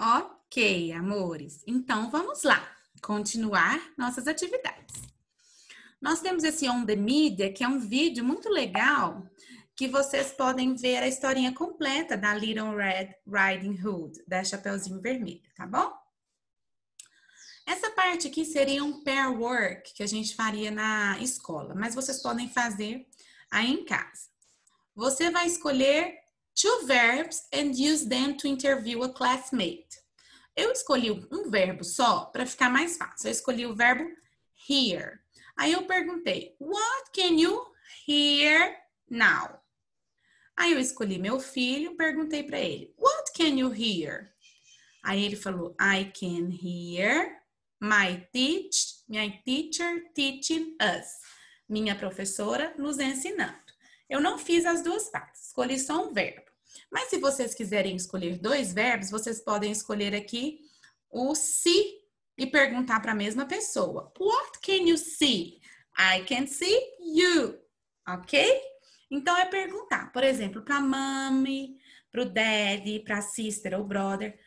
Ok, amores. Então vamos lá, continuar nossas atividades. Nós temos esse On The Media, que é um vídeo muito legal, que vocês podem ver a historinha completa da Little Red Riding Hood, da Chapeuzinho Vermelho, tá bom? Essa parte aqui seria um pair work que a gente faria na escola, mas vocês podem fazer aí em casa. Você vai escolher two verbs and use them to interview a classmate. Eu escolhi um verbo só para ficar mais fácil. Eu escolhi o verbo hear. Aí eu perguntei, what can you hear now? Aí eu escolhi meu filho, perguntei para ele, what can you hear? Aí ele falou, I can hear my teach, my teacher teaching us. Minha professora nos ensinando. Eu não fiz as duas partes, escolhi só um verbo. Mas se vocês quiserem escolher dois verbos, vocês podem escolher aqui o se e perguntar para a mesma pessoa. What can you see? I can see you. Ok? Então é perguntar, por exemplo, para mommy, para o daddy, para a sister ou brother.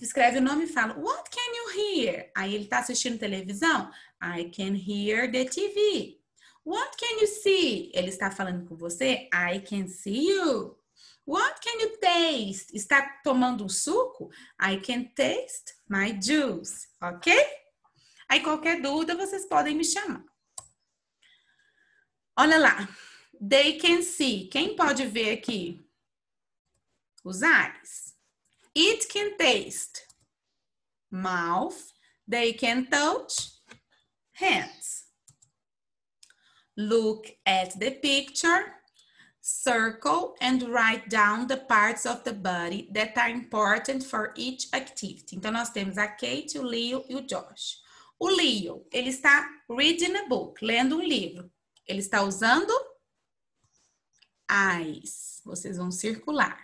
Escreve o nome e fala: What can you hear? Aí ele está assistindo televisão? I can hear the TV. What can you see? Ele está falando com você. I can see you. What can you taste? Está tomando um suco? I can taste my juice. Ok? Aí, qualquer dúvida, vocês podem me chamar. Olha lá. They can see. Quem pode ver aqui? Os eyes. It can taste. Mouth. They can touch. Hand. Look at the picture, circle and write down the parts of the body that are important for each activity. Então, nós temos a Kate, o Leo e o Josh. O Leo, ele está reading a book, lendo um livro. Ele está usando eyes. Vocês vão circular.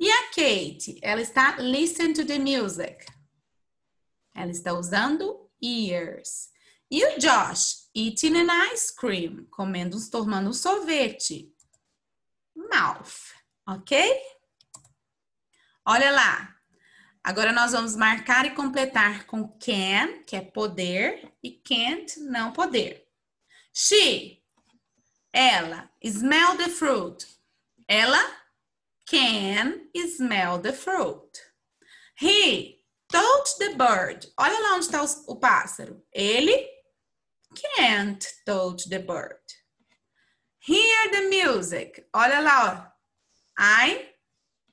E a Kate, ela está listening to the music. Ela está usando ears. E o Josh, eating an ice cream, comendo, tomando um sorvete. Mouth, ok? Olha lá. Agora nós vamos marcar e completar com can, que é poder, e can't, não poder. She, ela, smell the fruit. Ela can smell the fruit. He, touch the bird. Olha lá onde está o pássaro. Ele can't touch the bird. Hear the music. Olha lá, ó. I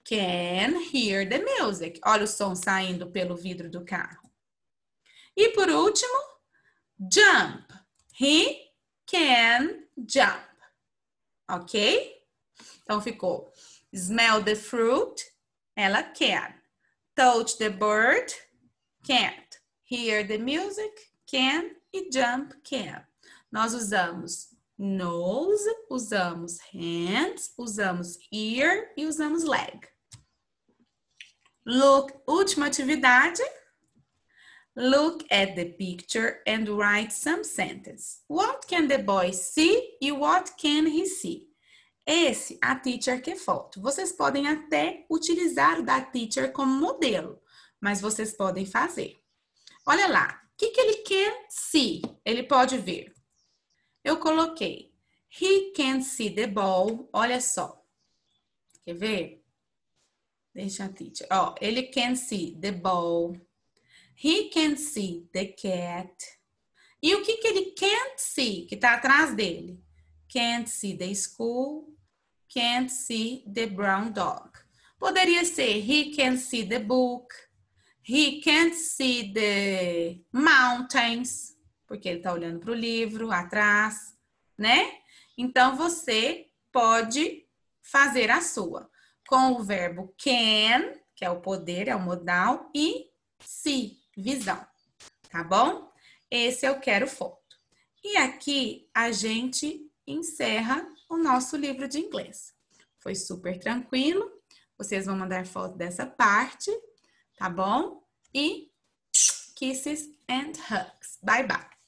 can hear the music. Olha o som saindo pelo vidro do carro. E por último, jump. He can jump. Ok? Então ficou smell the fruit, ela can. Touch the bird, can't. Hear the music, can e jump can. Nós usamos nose, usamos hands, usamos ear e usamos leg. Look, última atividade. Look at the picture and write some sentence. What can the boy see e what can he see? Esse, a teacher que falta. Vocês podem até utilizar da teacher como modelo, mas vocês podem fazer. Olha lá, que, que ele quer se ele pode ver? Eu coloquei he can see the ball. Olha só. Quer ver? Deixa a teacher. Ó, ele can see the ball. He can see the cat. E o que, que ele can't see, que está atrás dele? Can't see the school. Can't see the brown dog. Poderia ser he can see the book. He can't see the mountains, porque ele está olhando para o livro atrás, né? Então você pode fazer a sua com o verbo can, que é o poder, é o modal, e see, visão, tá bom? Esse eu quero foto. E aqui a gente encerra o nosso livro de inglês. Foi super tranquilo. Vocês vão mandar foto dessa parte tá bom? E kisses and hugs. Bye bye.